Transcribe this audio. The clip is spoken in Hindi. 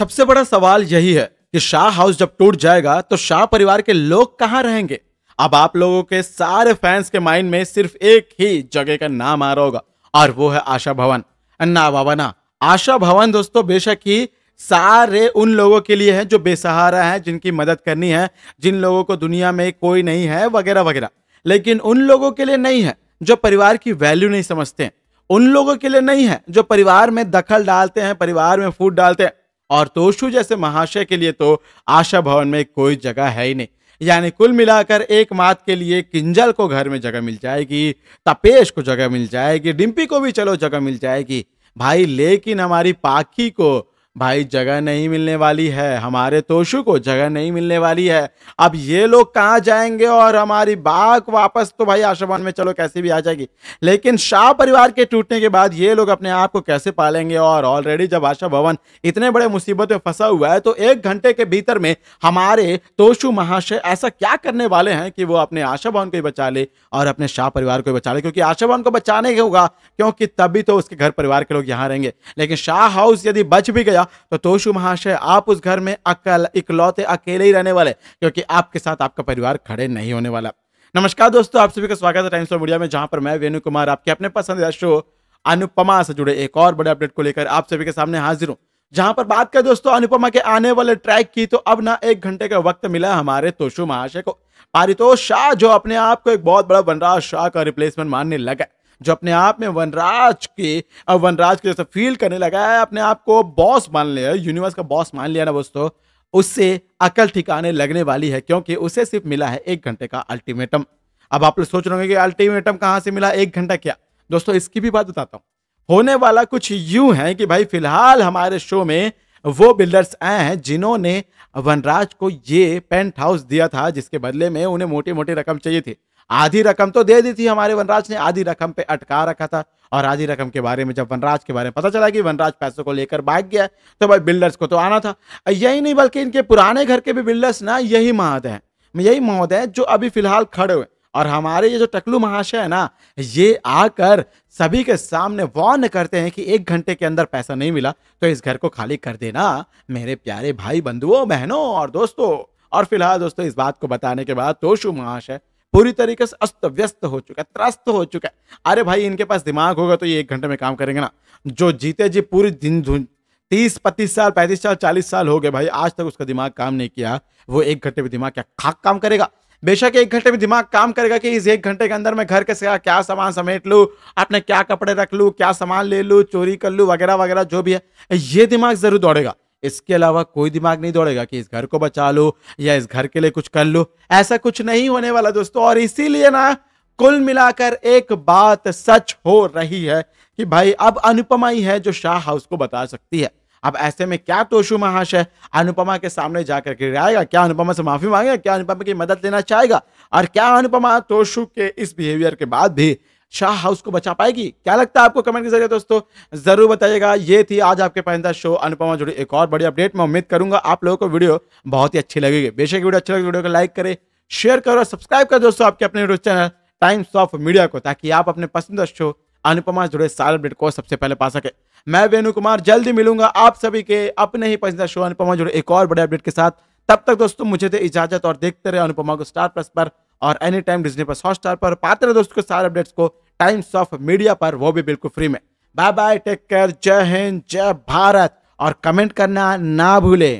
सबसे बड़ा सवाल यही है कि शाह हाउस जब टूट जाएगा तो शाह परिवार के लोग कहां रहेंगे अब आप लोगों के सारे फैंस के माइंड में सिर्फ एक ही जगह का नाम आ रहा होगा और वो है आशा भवन ना बाबा ना आशा भवन दोस्तों बेशक ही सारे उन लोगों के लिए है जो बेसहारा है जिनकी मदद करनी है जिन लोगों को दुनिया में कोई नहीं है वगैरह वगैरह लेकिन उन लोगों के लिए नहीं है जो परिवार की वैल्यू नहीं समझते उन लोगों के लिए नहीं है जो परिवार में दखल डालते हैं परिवार में फूट डालते हैं और तोशु जैसे महाशय के लिए तो आशा भवन में कोई जगह है ही नहीं यानी कुल मिलाकर एक मात के लिए किंजल को घर में जगह मिल जाएगी तपेश को जगह मिल जाएगी डिम्पी को भी चलो जगह मिल जाएगी भाई लेकिन हमारी पाखी को भाई जगह नहीं मिलने वाली है हमारे तोशु को जगह नहीं मिलने वाली है अब ये लोग कहाँ जाएंगे और हमारी बाग वापस तो भाई आशावान में चलो कैसे भी आ जाएगी लेकिन शाह परिवार के टूटने के बाद ये लोग अपने आप को कैसे पालेंगे और ऑलरेडी जब आशा भवन इतने बड़े मुसीबत में फंसा हुआ है तो एक घंटे के भीतर में हमारे तोशु महाशय ऐसा क्या करने वाले हैं कि वो अपने आशा भवन को ही बचा ले और अपने शाह परिवार को बचा ले क्योंकि आशा भवन को बचाने होगा क्योंकि तभी तो उसके घर परिवार के लोग यहाँ रहेंगे लेकिन शाह हाउस यदि बच भी गया गया तो तोशु महाशय आप उस घर में अकल इकलौते अकेले ही रहने वाले क्योंकि आपके साथ आपका परिवार खड़े नहीं होने वाला नमस्कार दोस्तों आप सभी का स्वागत है टाइम्स ऑफ मीडिया में जहां पर मैं वेणु कुमार आपके अपने पसंदीदा शो अनुपमा से जुड़े एक और बड़े अपडेट को लेकर आप सभी के सामने हाजिर हूँ जहां पर बात करें दोस्तों अनुपमा के आने वाले ट्रैक की तो अब ना एक घंटे का वक्त मिला हमारे तोशु महाशय को पारितोष शाह जो अपने आप को एक बहुत बड़ा बनराज शाह का रिप्लेसमेंट मानने लगा जो अपने आप में वनराज के अब वनराज के जैसा फील करने लगा है अपने आप को बॉस मान लिया यूनिवर्स का बॉस मान लिया ना दोस्तों उससे अकल ठिकाने लगने वाली है क्योंकि उसे सिर्फ मिला है एक घंटे का अल्टीमेटम अब आप लोग सोच रहे होंगे कि अल्टीमेटम कहाँ से मिला एक घंटा क्या दोस्तों इसकी भी बात बताता हूँ होने वाला कुछ यूं है कि भाई फिलहाल हमारे शो में वो बिल्डर्स आए हैं जिन्होंने वनराज को ये पेंट हाउस दिया था जिसके बदले में उन्हें मोटी मोटी रकम चाहिए थी आधी रकम तो दे दी थी हमारे वनराज ने आधी रकम पे अटका रखा था और आधी रकम के बारे में जब वनराज के बारे में पता चला कि वनराज पैसों को लेकर भाग गया तो भाई बिल्डर्स को तो आना था यही नहीं बल्कि इनके पुराने घर के भी बिल्डर्स ना यही महोदय है यही महोदय है जो अभी फिलहाल खड़े हुए और हमारे ये जो टकलू महाशय है ना ये आकर सभी के सामने वॉर्न करते हैं कि एक घंटे के अंदर पैसा नहीं मिला तो इस घर को खाली कर देना मेरे प्यारे भाई बंधुओं बहनों और दोस्तों और फिलहाल दोस्तों इस बात को बताने के बाद तोशु महाशय पूरी तरीके से अस्त व्यस्त हो चुका है त्रस्त हो चुका है अरे भाई इनके पास दिमाग होगा तो ये एक घंटे में काम करेंगे ना जो जीते जी पूरी दिन धुन तीस पत्तीस साल पैंतीस साल चालीस साल हो गए भाई आज तक उसका दिमाग काम नहीं किया वो एक घंटे में दिमाग क्या खाक काम करेगा बेशक एक घंटे में दिमाग काम करेगा कि इस एक घंटे के अंदर मैं घर के से क्या सामान समेट लूँ अपने क्या कपड़े रख लूँ क्या सामान ले लूँ चोरी कर लूँ वगैरह वगैरह जो भी है ये दिमाग जरूर दौड़ेगा इसके अलावा कोई दिमाग नहीं दौड़ेगा कि इस घर को बचा लो या इस घर के लिए कुछ कर लो ऐसा कुछ नहीं होने वाला दोस्तों और इसीलिए ना कुल मिलाकर एक बात सच हो रही है कि भाई अब अनुपमा ही है जो शाह हाउस को बता सकती है अब ऐसे में क्या तोशु महाशय अनुपमा के सामने जाकर के आएगा क्या अनुपमा से माफी मांगेगा क्या अनुपमा की मदद लेना चाहेगा और क्या अनुपमा तोशु के इस बिहेवियर के बाद भी शाह हाउस को बचा पाएगी क्या लगता है आपको कमेंट के जरिए दोस्तों जरूर बताइएगा ये थी आज आपके पहनता शो अनुपमा जुड़ी एक और बड़ी अपडेट मैं उम्मीद करूंगा आप लोगों को वीडियो बहुत ही अच्छी लगेगी बेशक वीडियो अच्छी लगे वीडियो को लाइक करें शेयर करो और सब्सक्राइब करो दोस्तों आपके अपने YouTube channel Times of Media को ताकि आप अपने पसंद शो अनुपमा जुड़े सारे अपडेट को सबसे पहले पा सके मैं वेणु कुमार जल्दी मिलूंगा आप सभी के अपने ही पसंदीदा शो अनुपमा जुड़े एक और बड़े अपडेट के साथ तब तक दोस्तों मुझे दे इजाजत और देखते रहे अनुपमा को स्टार प्लस पर और any time Disney Plus Hotstar पर पात्र रहे दोस्तों के सारे अपडेट्स को टाइम्स ऑफ मीडिया पर वो भी बिल्कुल फ्री में बाय बाय टेक केयर जय हिंद जय भारत और कमेंट करना ना भूलें